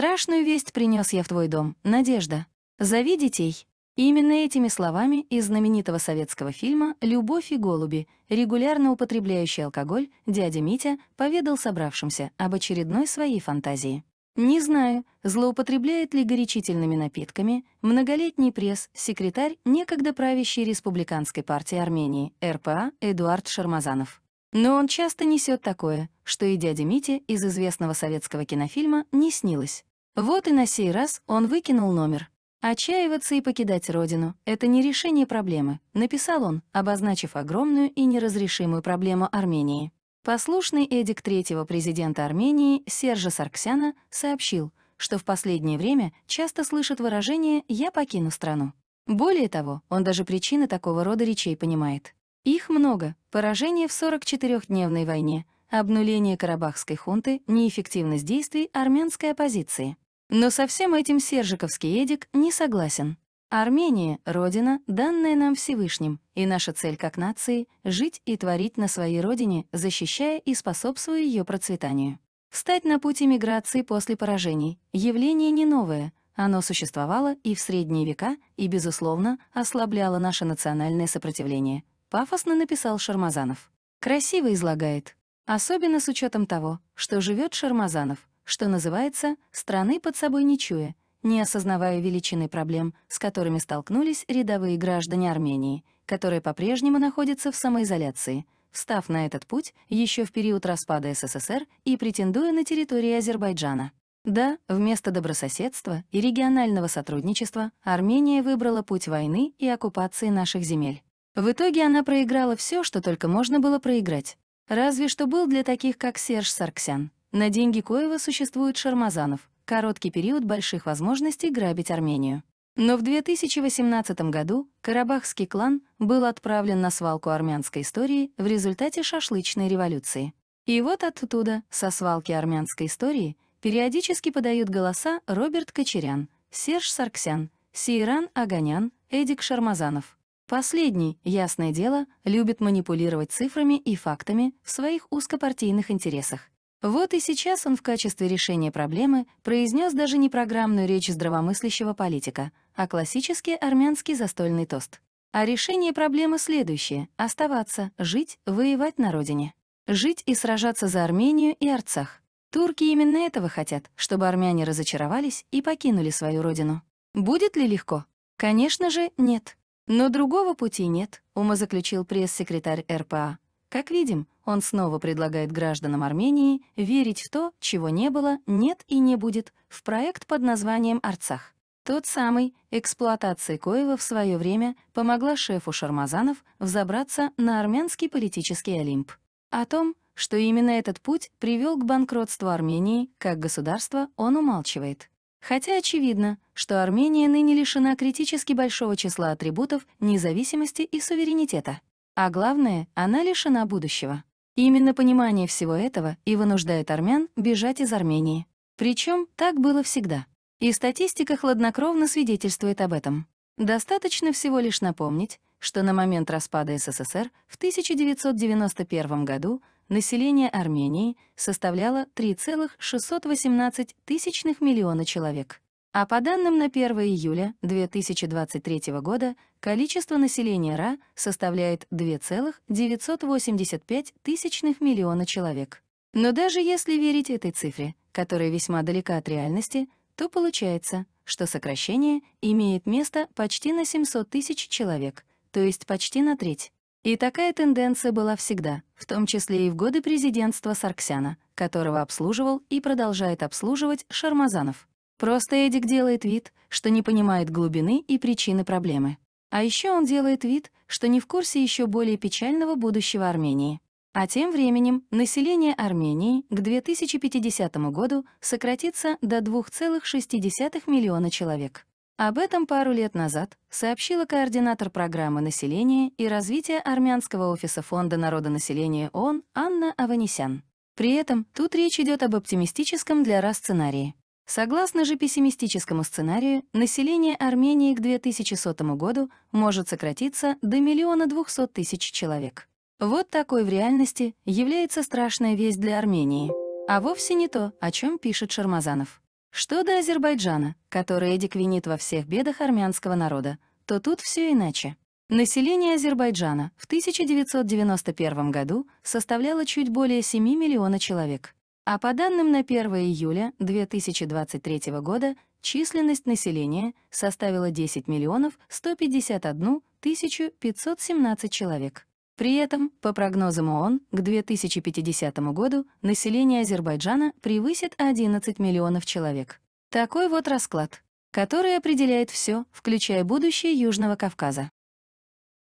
«Страшную весть принес я в твой дом, Надежда. Зови детей». И именно этими словами из знаменитого советского фильма «Любовь и голуби», регулярно употребляющий алкоголь, дядя Митя поведал собравшимся об очередной своей фантазии. Не знаю, злоупотребляет ли горячительными напитками многолетний пресс-секретарь некогда правящей Республиканской партии Армении, РПА, Эдуард Шармазанов. Но он часто несет такое, что и дяде Мите из известного советского кинофильма не снилось. Вот и на сей раз он выкинул номер. «Отчаиваться и покидать родину — это не решение проблемы», — написал он, обозначив огромную и неразрешимую проблему Армении. Послушный эдик третьего президента Армении Сержа Сарксяна сообщил, что в последнее время часто слышит выражение «я покину страну». Более того, он даже причины такого рода речей понимает. Их много. Поражение в 44-дневной войне — обнуление карабахской хунты, неэффективность действий армянской оппозиции. Но со всем этим Сержиковский Эдик не согласен. Армения — родина, данная нам Всевышним, и наша цель как нации — жить и творить на своей родине, защищая и способствуя ее процветанию. Встать на путь миграции после поражений — явление не новое, оно существовало и в средние века, и, безусловно, ослабляло наше национальное сопротивление. Пафосно написал Шармазанов. Красиво излагает, Особенно с учетом того, что живет Шармазанов, что называется, страны под собой не чуя, не осознавая величины проблем, с которыми столкнулись рядовые граждане Армении, которые по-прежнему находятся в самоизоляции, встав на этот путь еще в период распада СССР и претендуя на территории Азербайджана. Да, вместо добрососедства и регионального сотрудничества Армения выбрала путь войны и оккупации наших земель. В итоге она проиграла все, что только можно было проиграть, Разве что был для таких, как Серж Сарксян. На деньги Коева существует Шармазанов. Короткий период больших возможностей грабить Армению. Но в 2018 году карабахский клан был отправлен на свалку армянской истории в результате шашлычной революции. И вот оттуда, со свалки армянской истории, периодически подают голоса Роберт Кочерян, Серж Сарксян, Сейран Аганян, Эдик Шармазанов. Последний, ясное дело, любит манипулировать цифрами и фактами в своих узкопартийных интересах. Вот и сейчас он в качестве решения проблемы произнес даже не программную речь здравомыслящего политика, а классический армянский застольный тост. А решение проблемы следующее — оставаться, жить, воевать на родине. Жить и сражаться за Армению и Арцах. Турки именно этого хотят, чтобы армяне разочаровались и покинули свою родину. Будет ли легко? Конечно же, нет. Но другого пути нет, умозаключил пресс-секретарь РПА. Как видим, он снова предлагает гражданам Армении верить в то, чего не было, нет и не будет, в проект под названием «Арцах». Тот самый, эксплуатация коего в свое время помогла шефу Шармазанов взобраться на армянский политический Олимп. О том, что именно этот путь привел к банкротству Армении, как государства, он умалчивает. Хотя очевидно, что Армения ныне лишена критически большого числа атрибутов независимости и суверенитета. А главное, она лишена будущего. Именно понимание всего этого и вынуждает армян бежать из Армении. Причем так было всегда. И статистика хладнокровно свидетельствует об этом. Достаточно всего лишь напомнить, что на момент распада СССР в 1991 году население Армении составляло 3,618 тысячных миллиона человек. А по данным на 1 июля 2023 года количество населения РА составляет 2,985 тысячных миллиона человек. Но даже если верить этой цифре, которая весьма далека от реальности, то получается, что сокращение имеет место почти на 700 тысяч человек, то есть почти на треть. И такая тенденция была всегда, в том числе и в годы президентства Сарксяна, которого обслуживал и продолжает обслуживать Шармазанов. Просто Эдик делает вид, что не понимает глубины и причины проблемы. А еще он делает вид, что не в курсе еще более печального будущего Армении. А тем временем население Армении к 2050 году сократится до 2,6 миллиона человек. Об этом пару лет назад сообщила координатор программы населения и развития Армянского офиса Фонда народонаселения ООН Анна Аванесян. При этом тут речь идет об оптимистическом для РА сценарии. Согласно же пессимистическому сценарию, население Армении к 2100 году может сократиться до миллиона двухсот тысяч человек. Вот такой в реальности является страшная весть для Армении, а вовсе не то, о чем пишет Шармазанов. Что до Азербайджана, который Эдик винит во всех бедах армянского народа, то тут все иначе. Население Азербайджана в 1991 году составляло чуть более 7 миллиона человек. А по данным на 1 июля 2023 года численность населения составила 10 миллионов 151 тысячу 517 человек. При этом, по прогнозам ООН, к 2050 году население Азербайджана превысит 11 миллионов человек. Такой вот расклад, который определяет все, включая будущее Южного Кавказа.